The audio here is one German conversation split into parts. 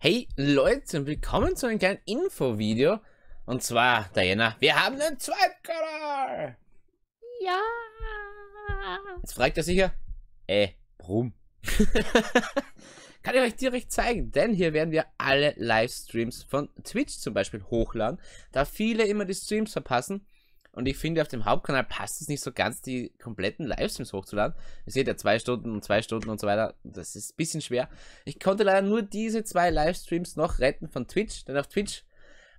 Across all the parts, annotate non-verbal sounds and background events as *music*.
Hey Leute und willkommen zu einem kleinen Info-Video. Und zwar, Diana, wir haben einen Zweitkanal! Ja! Jetzt fragt er sich ja, äh, warum? *laughs* Kann ich euch direkt zeigen, denn hier werden wir alle Livestreams von Twitch zum Beispiel hochladen. Da viele immer die Streams verpassen, und ich finde, auf dem Hauptkanal passt es nicht so ganz, die kompletten Livestreams hochzuladen. Ihr seht ja zwei Stunden und zwei Stunden und so weiter. Das ist ein bisschen schwer. Ich konnte leider nur diese zwei Livestreams noch retten von Twitch, denn auf Twitch,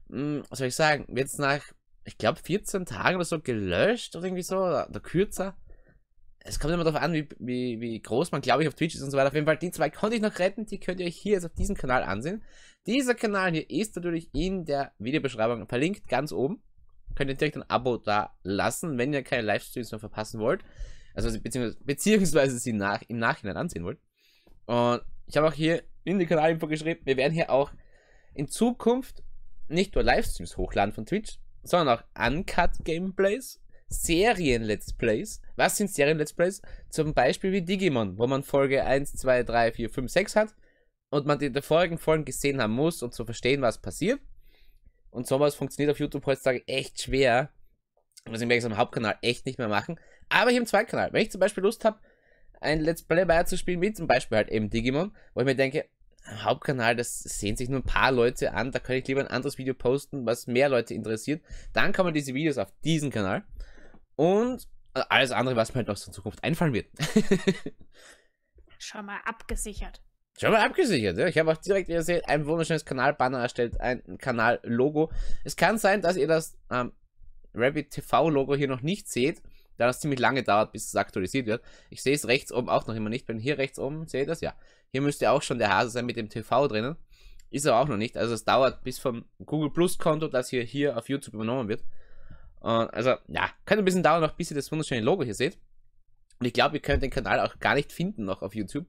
mh, hm, was soll ich sagen, wird es nach, ich glaube, 14 Tagen oder so gelöscht oder irgendwie so, oder, oder kürzer. Es kommt immer darauf an, wie, wie, wie groß man, glaube ich, auf Twitch ist und so weiter. Auf jeden Fall, die zwei konnte ich noch retten. Die könnt ihr euch hier jetzt auf diesem Kanal ansehen. Dieser Kanal hier ist natürlich in der Videobeschreibung verlinkt, ganz oben könnt ihr direkt ein Abo da lassen, wenn ihr keine Livestreams mehr verpassen wollt. Also beziehungsweise, beziehungsweise sie nach, im Nachhinein ansehen wollt. Und ich habe auch hier in die Kanalinfo geschrieben, wir werden hier auch in Zukunft nicht nur Livestreams hochladen von Twitch, sondern auch Uncut Gameplays, Serien-Let's Plays. Was sind Serien-Let's Plays? Zum Beispiel wie Digimon, wo man Folge 1, 2, 3, 4, 5, 6 hat und man die, die Folgen, Folgen gesehen haben muss, um zu verstehen, was passiert. Und sowas funktioniert auf YouTube heutzutage echt schwer. Deswegen werde ich es am Hauptkanal echt nicht mehr machen. Aber hier im Zweitkanal. Wenn ich zum Beispiel Lust habe, ein Let's Play Bayer zu spielen, wie zum Beispiel halt eben Digimon, wo ich mir denke, am Hauptkanal, das sehen sich nur ein paar Leute an, da kann ich lieber ein anderes Video posten, was mehr Leute interessiert. Dann kann man diese Videos auf diesen Kanal und alles andere, was mir halt noch so in Zukunft einfallen wird. *laughs* Schon mal abgesichert. Schon mal abgesichert, ja. Ich habe auch direkt, wie ihr seht, ein wunderschönes Kanalbanner erstellt, ein Kanal-Logo. Es kann sein, dass ihr das ähm, Rabbit TV Logo hier noch nicht seht, da das ziemlich lange dauert, bis es aktualisiert wird. Ich sehe es rechts oben auch noch immer nicht. Wenn hier rechts oben, seht ihr das? Ja. Hier müsste auch schon der Hase sein mit dem TV drinnen. Ist aber auch noch nicht. Also es dauert bis vom Google Plus Konto, das hier, hier auf YouTube übernommen wird. Und also, ja, könnte ein bisschen dauern, noch bis ihr das wunderschöne Logo hier seht. Und ich glaube, ihr könnt den Kanal auch gar nicht finden noch auf YouTube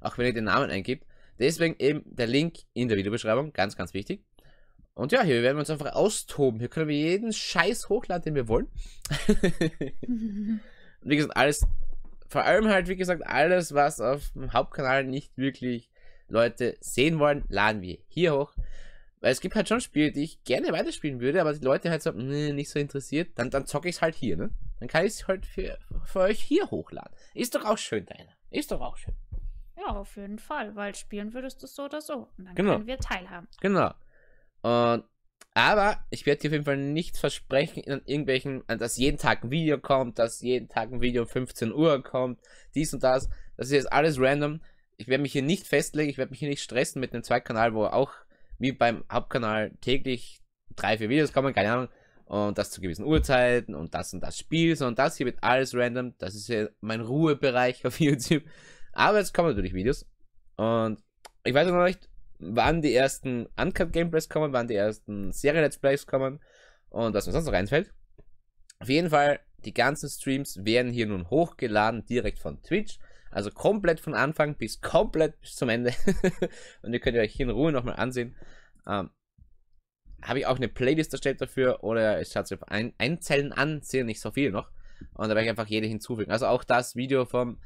auch wenn ihr den Namen eingibt. Deswegen eben der Link in der Videobeschreibung, ganz, ganz wichtig. Und ja, hier werden wir uns einfach austoben. Hier können wir jeden Scheiß hochladen, den wir wollen. *laughs* *laughs* wie gesagt, alles, vor allem halt, wie gesagt, alles, was auf dem Hauptkanal nicht wirklich Leute sehen wollen, laden wir hier hoch. Weil es gibt halt schon Spiele, die ich gerne weiterspielen würde, aber die Leute halt so, nee, nicht so interessiert, dann, dann zocke ich es halt hier, ne? Dann kann ich es halt für, für euch hier hochladen. Ist doch auch schön, deiner. Ist doch auch schön. Ja, auf jeden Fall, weil spielen würdest du es so oder so. Und dann genau. können wir teilhaben. Genau. Und, aber ich werde dir auf jeden Fall nichts versprechen, in irgendwelchen, also, dass jeden Tag ein Video kommt, dass jeden Tag ein Video um 15 Uhr kommt, dies und das. Das ist jetzt alles random. Ich werde mich hier nicht festlegen, ich werde mich hier nicht stressen mit einem Zweitkanal, wo auch wie beim Hauptkanal täglich drei, vier Videos kommen, keine Ahnung. Und das zu gewissen Uhrzeiten und das und das Spiel, sondern das hier wird alles random. Das ist hier mein Ruhebereich auf *laughs* YouTube. Aber jetzt kommen natürlich Videos. Und ich weiß noch nicht, wann die ersten Uncut Gameplays kommen, wann die ersten Serie-Let's Plays kommen und was mir sonst noch einfällt. Auf jeden Fall, die ganzen Streams werden hier nun hochgeladen, direkt von Twitch. Also komplett von Anfang bis komplett bis zum Ende. *laughs* und ihr könnt euch hier in Ruhe nochmal ansehen. Ähm, Habe ich auch eine Playlist erstellt dafür oder ich schaut sich auf ein, Einzellen an, sehen nicht so viel noch. Und da werde ich einfach jede hinzufügen. Also auch das Video vom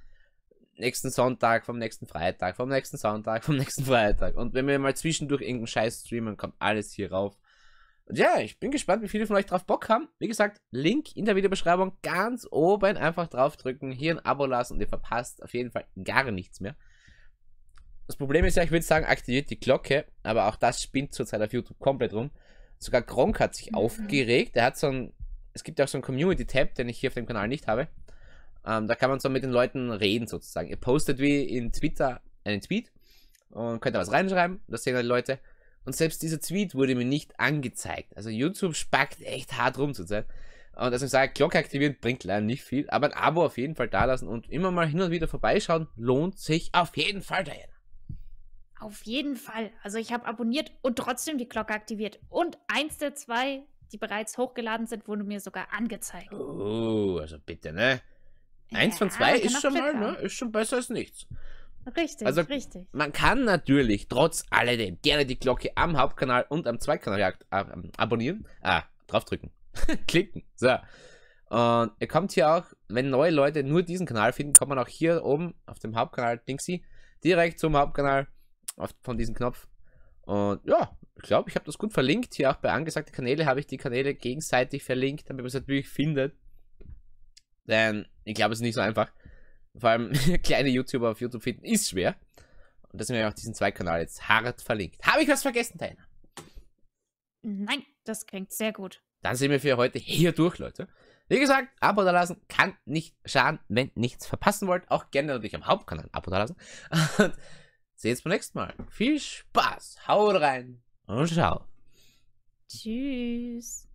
nächsten Sonntag, vom nächsten Freitag, vom nächsten Sonntag, vom nächsten Freitag. Und wenn wir mal zwischendurch irgendeinen Scheiß streamen, kommt alles hier rauf. Und ja, ich bin gespannt, wie viele von euch drauf Bock haben. Wie gesagt, Link in der Videobeschreibung ganz oben einfach drauf drücken, hier ein Abo lassen und ihr verpasst auf jeden Fall gar nichts mehr. Das Problem ist ja, ich würde sagen, aktiviert die Glocke, aber auch das spinnt zurzeit auf YouTube komplett rum. Sogar Gronk hat sich mhm. aufgeregt. Er hat so ein, es gibt ja auch so einen Community-Tab, den ich hier auf dem Kanal nicht habe. Ähm, da kann man so mit den Leuten reden sozusagen. Ihr postet wie in Twitter einen Tweet und könnt da was reinschreiben, das sehen dann halt die Leute. Und selbst dieser Tweet wurde mir nicht angezeigt. Also YouTube spackt echt hart rum zurzeit. Und also ich sage, Glocke aktivieren bringt leider nicht viel, aber ein Abo auf jeden Fall da lassen und immer mal hin und wieder vorbeischauen, lohnt sich auf jeden Fall, Diana. Auf jeden Fall. Also ich habe abonniert und trotzdem die Glocke aktiviert. Und eins der zwei, die bereits hochgeladen sind, wurde mir sogar angezeigt. Oh, also bitte, ne? Eins von zwei ist schon mal, ne? Ist schon besser als nichts. Richtig, also, richtig. Man kann natürlich trotz alledem gerne die Glocke am Hauptkanal und am Zweitkanal äh, ähm, abonnieren. Ah, draufdrücken. *laughs* Klicken. So. Und ihr kommt hier auch, wenn neue Leute nur diesen Kanal finden, kommt man auch hier oben auf dem Hauptkanal Dingsy direkt zum Hauptkanal auf, von diesem Knopf. Und ja, ich glaube, ich habe das gut verlinkt. Hier auch bei angesagten Kanäle habe ich die Kanäle gegenseitig verlinkt, damit man es natürlich findet. Denn ich glaube, es ist nicht so einfach. Vor allem *laughs* kleine YouTuber auf YouTube finden ist schwer. Und deswegen habe ich auch diesen Zweitkanal jetzt hart verlinkt. Habe ich was vergessen, Taina? Nein, das klingt sehr gut. Dann sind wir für heute hier durch, Leute. Wie gesagt, Abo da lassen kann nicht schaden, wenn nichts verpassen wollt. Auch gerne natürlich am Hauptkanal Abo da lassen. *laughs* Und sehen uns beim nächsten Mal. Viel Spaß, haut rein und ciao. Tschüss.